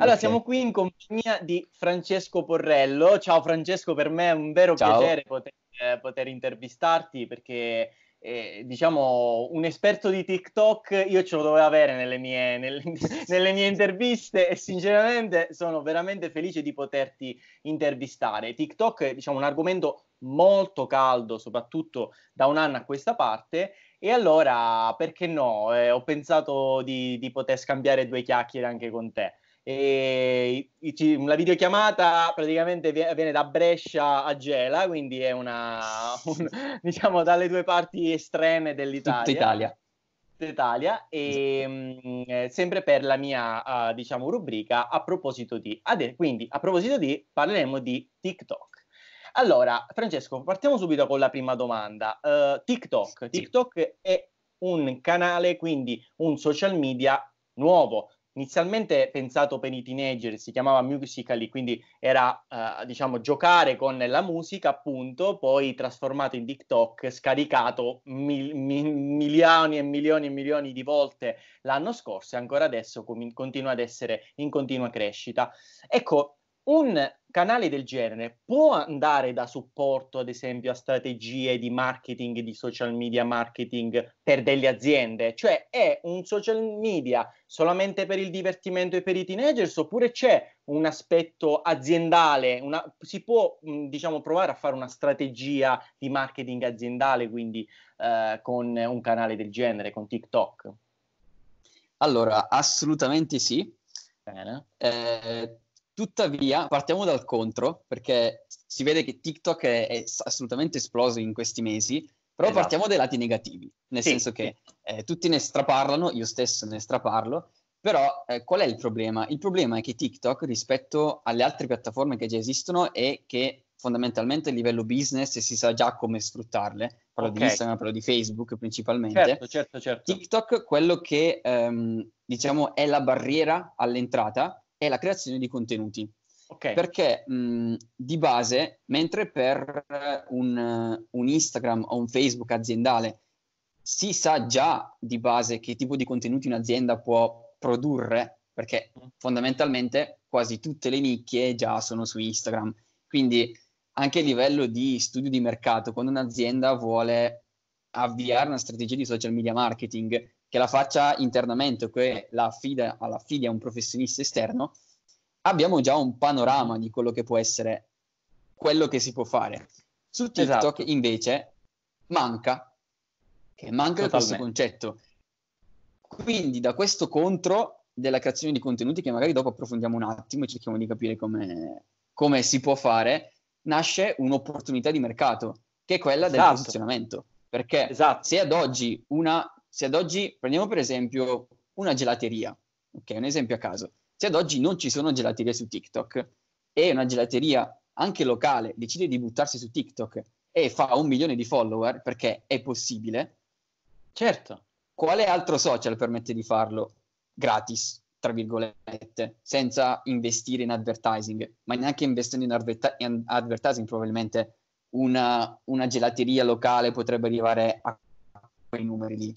Allora, okay. siamo qui in compagnia di Francesco Porrello. Ciao Francesco, per me è un vero Ciao. piacere poter, eh, poter, intervistarti perché, eh, diciamo, un esperto di TikTok io ce lo dovevo avere nelle mie, nelle, nelle mie, interviste e sinceramente sono veramente felice di poterti intervistare. TikTok è diciamo, un argomento molto caldo, soprattutto da un anno a questa parte. E allora, perché no? Eh, ho pensato di, di poter scambiare due chiacchiere anche con te. E la videochiamata praticamente viene da Brescia a Gela, quindi è una, un, diciamo, dalle due parti estreme dell'Italia. Tutta Italia. Italia e mh, mm, eh, sempre per la mia uh, diciamo rubrica a proposito di quindi a proposito di parleremo di TikTok allora Francesco partiamo subito con la prima domanda uh, TikTok sì. TikTok è un canale quindi un social media nuovo inizialmente pensato per i teenager, si chiamava Musical.ly, quindi era eh, diciamo giocare con la musica, appunto, poi trasformato in TikTok, scaricato mil- mil- milioni e milioni e milioni di volte l'anno scorso e ancora adesso com- continua ad essere in continua crescita. Ecco, un canale del genere può andare da supporto, ad esempio, a strategie di marketing, di social media marketing per delle aziende? Cioè è un social media solamente per il divertimento e per i teenagers oppure c'è un aspetto aziendale? Una, si può, diciamo, provare a fare una strategia di marketing aziendale, quindi eh, con un canale del genere, con TikTok? Allora, assolutamente sì. Bene. Eh, Tuttavia, partiamo dal contro, perché si vede che TikTok è, è assolutamente esploso in questi mesi, però esatto. partiamo dai lati negativi, nel sì. senso che eh, tutti ne straparlano, io stesso ne straparlo, però eh, qual è il problema? Il problema è che TikTok rispetto alle altre piattaforme che già esistono è che fondamentalmente a livello business si sa già come sfruttarle, parlo okay. di Instagram, parlo di Facebook principalmente. Certo, certo, certo. TikTok quello che ehm, diciamo è la barriera all'entrata è la creazione di contenuti. Okay. Perché mh, di base, mentre per eh, un, un, Instagram o un Facebook aziendale si sa già di base che tipo di contenuti un'azienda può produrre, perché mm. fondamentalmente quasi tutte le nicchie già sono su Instagram. Quindi anche a livello di studio di mercato, quando un'azienda vuole avviare una strategia di social media marketing, che la faccia internamente o che la affida, la affidi a un professionista esterno, abbiamo già un panorama di quello che può essere quello che si può fare. Su TikTok esatto. invece manca, che manca Totalmente. questo concetto. Quindi da questo contro della creazione di contenuti, che magari dopo approfondiamo un attimo e cerchiamo di capire come, come si può fare, nasce un'opportunità di mercato, che è quella del esatto. posizionamento. Perché esatto. se ad oggi una se ad oggi prendiamo per esempio una gelateria, ok, un esempio a caso, se ad oggi non ci sono gelaterie su TikTok e una gelateria anche locale decide di buttarsi su TikTok e fa un milione di follower perché è possibile, certo, quale altro social permette di farlo gratis, tra virgolette, senza investire in advertising, ma neanche investendo in, adver- in advertising probabilmente una, una gelateria locale potrebbe arrivare a quei numeri lì.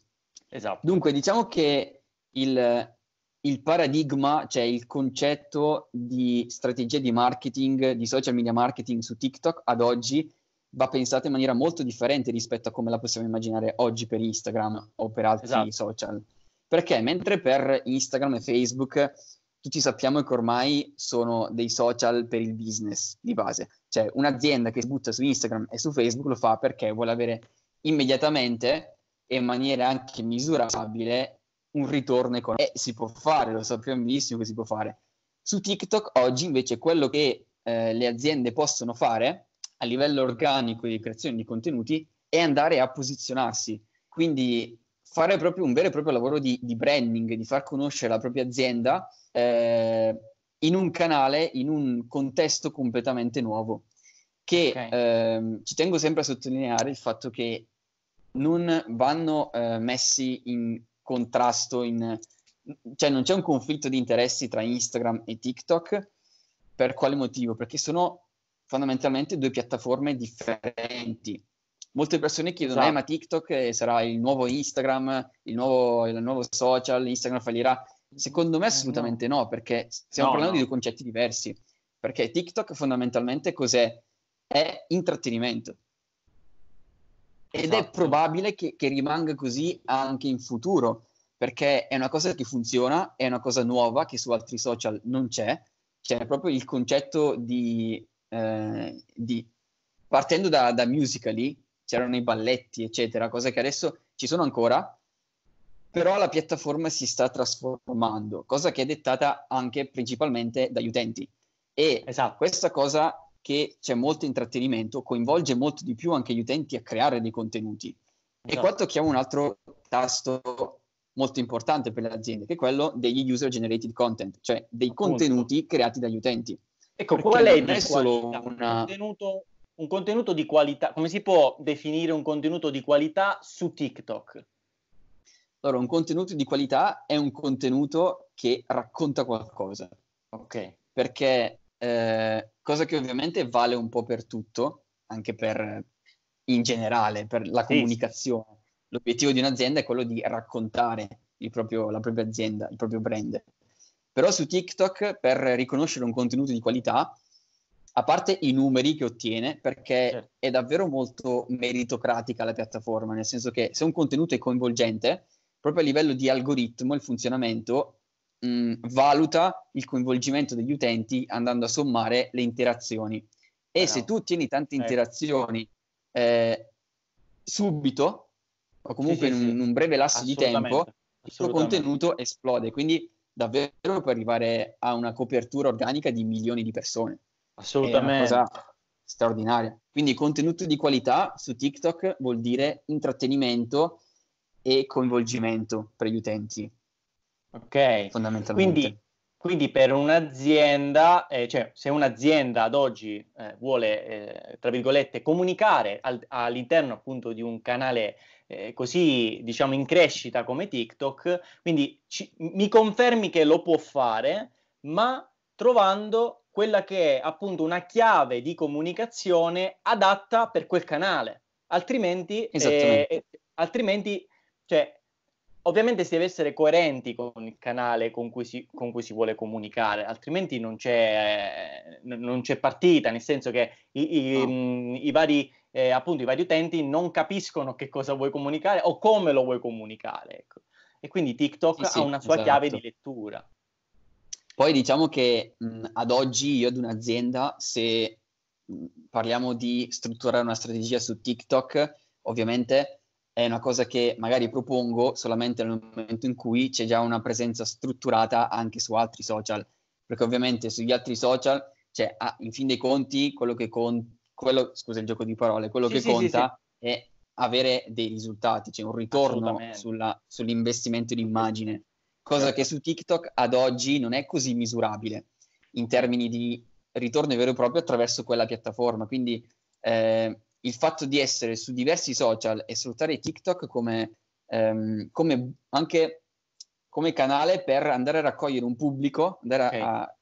Esatto. Dunque, diciamo che il, il paradigma, cioè il concetto di strategia di marketing, di social media marketing su TikTok ad oggi va pensato in maniera molto differente rispetto a come la possiamo immaginare oggi per Instagram o per altri esatto. social. Perché mentre per Instagram e Facebook tutti sappiamo che ormai sono dei social per il business di base, cioè un'azienda che si butta su Instagram e su Facebook lo fa perché vuole avere immediatamente e in maniera anche misurabile un ritorno economico. E si può fare, lo sappiamo benissimo che si può fare. Su TikTok oggi invece quello che eh, le aziende possono fare a livello organico di creazione di contenuti è andare a posizionarsi, quindi fare proprio un vero e proprio lavoro di, di branding, di far conoscere la propria azienda eh, in un canale, in un contesto completamente nuovo. Che okay. ehm, ci tengo sempre a sottolineare il fatto che non vanno eh, messi in contrasto, in... cioè non c'è un conflitto di interessi tra Instagram e TikTok. Per quale motivo? Perché sono fondamentalmente due piattaforme differenti. Molte persone chiedono, esatto. eh, ma esatto. TikTok eh, sarà il nuovo Instagram, il nuovo, il nuovo social, Instagram fallirà. Secondo me eh, assolutamente no. no. perché stiamo no, parlando no. di due concetti diversi. Perché TikTok fondamentalmente cos'è? È intrattenimento. Ed esatto. è probabile che, che, rimanga così anche in futuro, perché è una cosa che funziona, è una cosa nuova che su altri social non c'è. C'è proprio il concetto di... Eh, di... partendo da, da musicali, c'erano i balletti, eccetera, cose che adesso ci sono ancora, però la piattaforma si sta trasformando, cosa che è dettata anche principalmente dagli utenti. E esatto. questa cosa che c'è molto intrattenimento, coinvolge molto di più anche gli utenti a creare dei contenuti. Esatto. E qua tocchiamo un altro tasto molto importante per le aziende, che è quello degli user generated content, cioè dei Appunto. contenuti creati dagli utenti. Ecco, Perché qual è il una... contenuto, un contenuto di qualità? Come si può definire un contenuto di qualità su TikTok? Allora, un contenuto di qualità è un contenuto che racconta qualcosa. Ok. Perché eh, cosa che ovviamente vale un po' per tutto, anche per eh, in generale, per la comunicazione. L'obiettivo di un'azienda è quello di raccontare proprio, la propria azienda, il proprio brand. Però su TikTok, per riconoscere un contenuto di qualità, a parte i numeri che ottiene, perché certo. è davvero molto meritocratica la piattaforma, nel senso che se un contenuto è coinvolgente, proprio a livello di algoritmo, il funzionamento mh, mm, valuta il coinvolgimento degli utenti andando a sommare le interazioni. E eh no. se tu tieni tante eh. interazioni eh, subito, o comunque sì, sì, in, un, in, un, breve lasso di tempo, il tuo contenuto esplode. Quindi davvero puoi arrivare a una copertura organica di milioni di persone. Assolutamente. È una cosa straordinaria. Quindi contenuto di qualità su TikTok vuol dire intrattenimento e coinvolgimento per gli utenti. Ok, fondamentalmente. Quindi, quindi per un'azienda, eh, cioè se un'azienda ad oggi eh, vuole, eh, tra virgolette, comunicare al, all'interno appunto di un canale eh, così, diciamo, in crescita come TikTok, quindi ci, mi confermi che lo può fare, ma trovando quella che è appunto una chiave di comunicazione adatta per quel canale, altrimenti, eh, eh, altrimenti cioè, ovviamente si deve essere coerenti con il canale con cui si, con cui si vuole comunicare, altrimenti non c'è, eh, non c'è, partita, nel senso che i, i, no. Mm, i, vari, eh, appunto, i vari, utenti non capiscono che cosa vuoi comunicare o come lo vuoi comunicare. Ecco. E quindi TikTok sì, ha una sua esatto. chiave di lettura. Poi diciamo che mh, mm, ad oggi io ad un'azienda, se mh, mm, parliamo di strutturare una strategia su TikTok, ovviamente è una cosa che magari propongo solamente nel momento in cui c'è già una presenza strutturata anche su altri social, perché ovviamente sugli altri social, cioè ah, in fin dei conti, quello che conta, scusa il gioco di parole, quello sì, che sì, conta sì, è avere dei risultati, cioè un ritorno sulla, sull'investimento in immagine, cosa certo. che su TikTok ad oggi non è così misurabile in termini di ritorno vero e proprio attraverso quella piattaforma, quindi... Eh, il fatto di essere su diversi social e sfruttare TikTok come, ehm, come anche come canale per andare a raccogliere un pubblico, andare okay. a,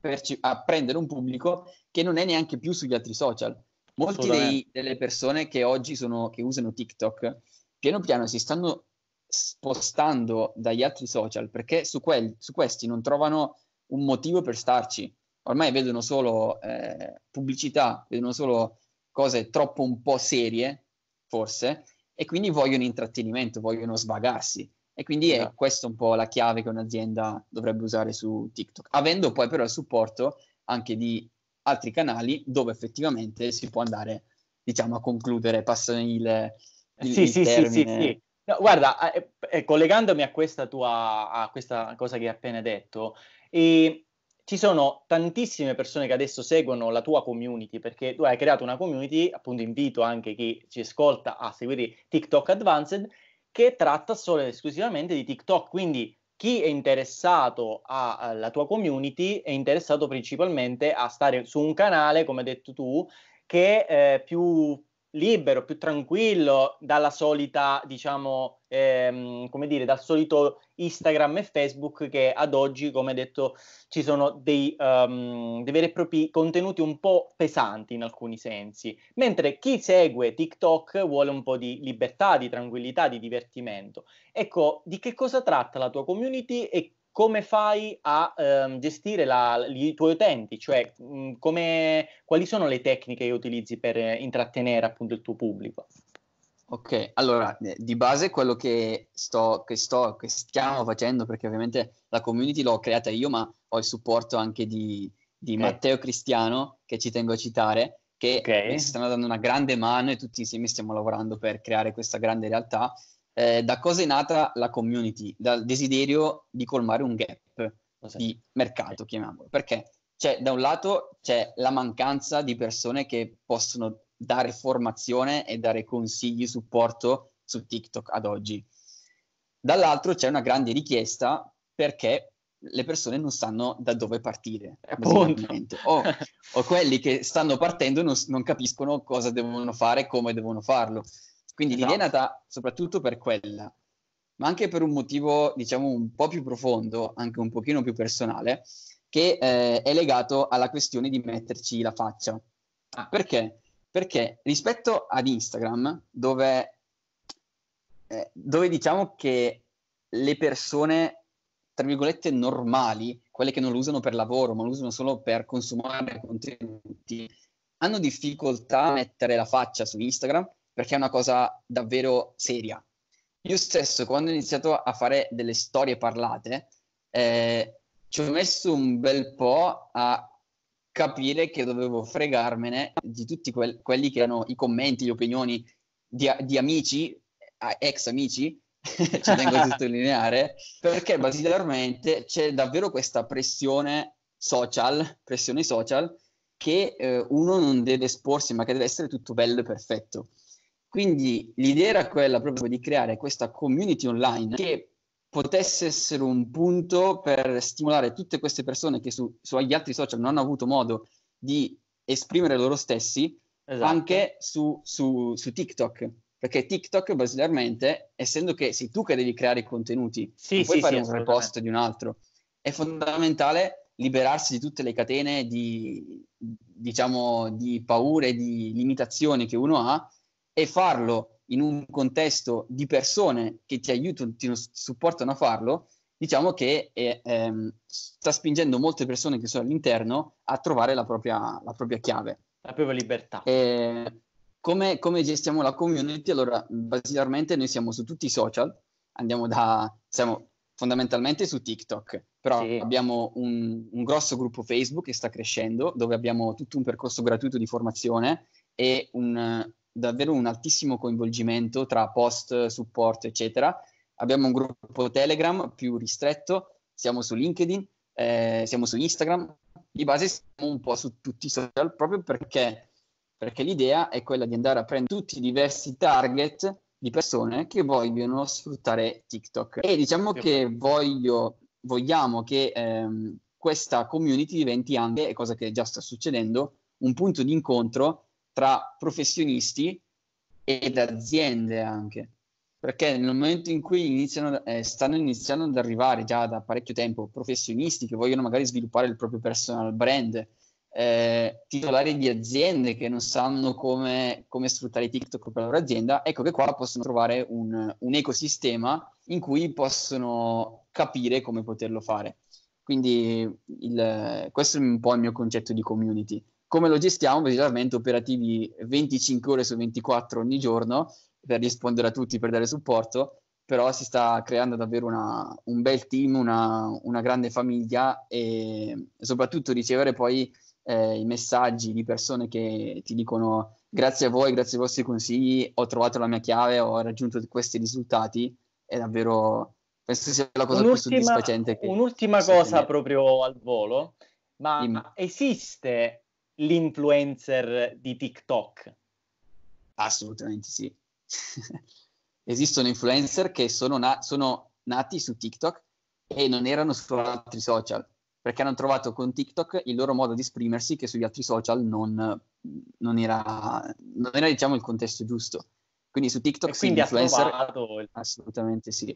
perci- a, prendere un pubblico che non è neanche più sugli altri social. Molte delle persone che oggi sono, che usano TikTok piano piano si stanno spostando dagli altri social perché su, quelli, su questi non trovano un motivo per starci. Ormai vedono solo eh, pubblicità, vedono solo cose troppo un po' serie, forse, e quindi vogliono intrattenimento, vogliono svagarsi. E quindi è esatto. questa un po' la chiave che un'azienda dovrebbe usare su TikTok, avendo poi però il supporto anche di altri canali dove effettivamente si può andare, diciamo, a concludere, passano il, il, sì, il sì, sì, sì, sì. No, guarda, eh, eh, collegandomi a questa tua a questa cosa che hai appena detto, e ci sono tantissime persone che adesso seguono la tua community perché tu hai creato una community, appunto invito anche chi ci ascolta a seguire TikTok Advanced che tratta solo ed esclusivamente di TikTok, quindi chi è interessato alla tua community è interessato principalmente a stare su un canale, come hai detto tu, che è eh, più libero, più tranquillo dalla solita, diciamo, ehm, come dire, dal solito Instagram e Facebook che ad oggi, come detto, ci sono dei, um, dei veri e propri contenuti un po' pesanti in alcuni sensi, mentre chi segue TikTok vuole un po' di libertà, di tranquillità, di divertimento. Ecco, di che cosa tratta la tua community e come fai a ehm, gestire la, i tuoi utenti, cioè mh, come, quali sono le tecniche che utilizzi per intrattenere appunto il tuo pubblico? Ok, allora eh, di base quello che sto, che sto, che stiamo facendo, perché ovviamente la community l'ho creata io, ma ho il supporto anche di, di okay. Matteo Cristiano, che ci tengo a citare, che okay. ci stanno dando una grande mano e tutti insieme stiamo lavorando per creare questa grande realtà. Eh, da cosa è nata la community? Dal desiderio di colmare un gap di mercato, chiamiamolo, perché c'è, da un lato c'è la mancanza di persone che possono dare formazione e dare consigli, supporto su TikTok ad oggi. Dall'altro c'è una grande richiesta perché le persone non sanno da dove partire. O, o, quelli che stanno partendo non, non, capiscono cosa devono fare, come devono farlo. Quindi esatto. l'idea è esatto. nata soprattutto per quella, ma anche per un motivo, diciamo, un po' più profondo, anche un pochino più personale, che eh, è legato alla questione di metterci la faccia. Ah. Perché? Perché rispetto ad Instagram, dove, eh, dove diciamo che le persone, tra virgolette, normali, quelle che non lo usano per lavoro, ma lo usano solo per consumare contenuti, hanno difficoltà a mettere la faccia su Instagram perché è una cosa davvero seria. Io stesso, quando ho iniziato a fare delle storie parlate, eh, ci ho messo un bel po' a capire che dovevo fregarmene di tutti que- quelli che erano i commenti, le opinioni di, di amici, ex amici, ci tengo a sottolineare, perché basilarmente c'è davvero questa pressione social, pressione social, che eh, uno non deve esporsi, ma che deve essere tutto bello e perfetto. Quindi l'idea era quella proprio di creare questa community online che potesse essere un punto per stimolare tutte queste persone che su, sugli altri social non hanno avuto modo di esprimere loro stessi esatto. anche su, su, su, TikTok. Perché TikTok basilarmente, essendo che sei tu che devi creare i contenuti, sì, puoi sì, fare sì, un repost di un altro, è fondamentale liberarsi di tutte le catene di, diciamo, di paure, di limitazioni che uno ha e farlo in un contesto di persone che ti aiutano, ti supportano a farlo, diciamo che è, eh, ehm, sta spingendo molte persone che sono all'interno a trovare la propria, la propria chiave. La propria libertà. Eh, come, come, gestiamo la community? Allora, basilarmente noi siamo su tutti i social, andiamo da, siamo fondamentalmente su TikTok, però sì. abbiamo un, un grosso gruppo Facebook che sta crescendo, dove abbiamo tutto un percorso gratuito di formazione e un, davvero un altissimo coinvolgimento tra post, supporto, eccetera. Abbiamo un gruppo Telegram più ristretto, siamo su LinkedIn, eh, siamo su Instagram, di base siamo un po' su tutti i social proprio perché, perché l'idea è quella di andare a prendere tutti i diversi target di persone che vogliono sfruttare TikTok. E diciamo che voglio, vogliamo che ehm, questa community diventi anche, cosa che già sta succedendo, un punto di incontro tra professionisti ed aziende anche. Perché nel momento in cui iniziano, eh, stanno iniziando ad arrivare già da parecchio tempo professionisti che vogliono magari sviluppare il proprio personal brand, eh, titolari di aziende che non sanno come, come, sfruttare TikTok per la loro azienda, ecco che qua possono trovare un, un ecosistema in cui possono capire come poterlo fare. Quindi il, questo è un po' il mio concetto di community. Come lo gestiamo? Principalmente operativi 25 ore su 24 ogni giorno per rispondere a tutti, per dare supporto, però si sta creando davvero una, un bel team, una, una, grande famiglia e soprattutto ricevere poi eh, i messaggi di persone che ti dicono grazie a voi, grazie ai vostri consigli ho trovato la mia chiave, ho raggiunto questi risultati, è davvero, penso sia la cosa un'ultima, più soddisfacente. un'ultima cosa tenere. proprio al volo, ma Dimmi. esiste l'influencer di TikTok? Assolutamente sì. Esistono influencer che sono, na- sono nati su TikTok e non erano su altri social perché hanno trovato con TikTok il loro modo di esprimersi che sugli altri social non, non, era, non era, diciamo, il contesto giusto. Quindi su TikTok e quindi sì, influencer... Trovato... Assolutamente sì.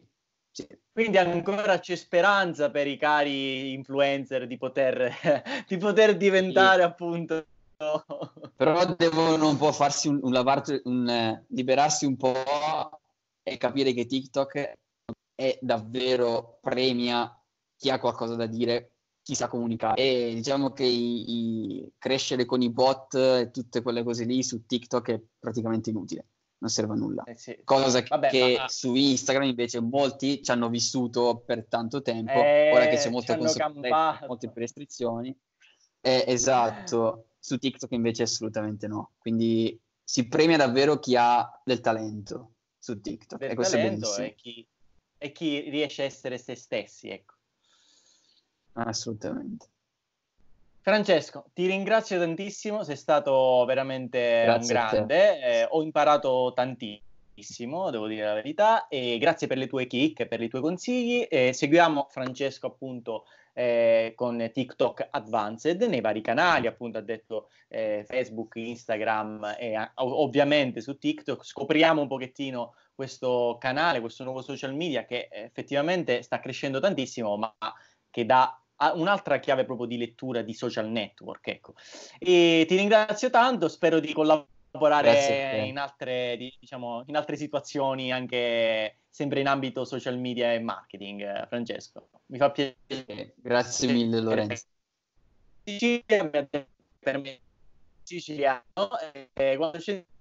Sì. Quindi ancora c'è speranza per i cari influencer di poter, di poter diventare sì. appunto... Però devono un po' farsi un, un, lavarto, un eh, liberarsi un po' e capire che TikTok è davvero premia chi ha qualcosa da dire, chi sa comunicare. E diciamo che i, i, crescere con i bot e tutte quelle cose lì su TikTok è praticamente inutile non serve a nulla. Eh sì. Cosa che, Vabbè, che ma... su Instagram invece molti ci hanno vissuto per tanto tempo, eh, ora che c'è molte, molte restrizioni. Eh, esatto, su TikTok invece assolutamente no. Quindi si premia davvero chi ha del talento su TikTok. Del e questo è chi, e chi riesce a essere se stessi, ecco. Assolutamente. Francesco, ti ringrazio tantissimo, sei stato veramente grazie un grande, eh, ho imparato tantissimo, devo dire la verità, e grazie per le tue kick, per i tuoi consigli. Eh, seguiamo Francesco appunto eh, con TikTok Advanced nei vari canali, appunto ha detto eh, Facebook, Instagram e ovviamente su TikTok. Scopriamo un pochettino questo canale, questo nuovo social media che effettivamente sta crescendo tantissimo, ma che dà Ah, un'altra chiave proprio di lettura di social network. Ecco. E ti ringrazio tanto, spero di collaborare in altre, diciamo, in altre situazioni anche sempre in ambito social media e marketing, Francesco. Mi fa piacere. Grazie mille Lorenzo. Sicilia per me siciliano e quando scendo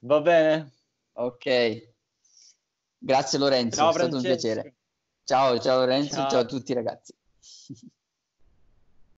va bene ok grazie Lorenzo Ciao, è stato un piacere Ciao, ciao Renzo, ciao, ciao a tutti ragazzi.